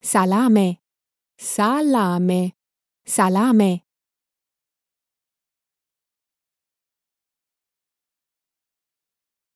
salame, salame, salame.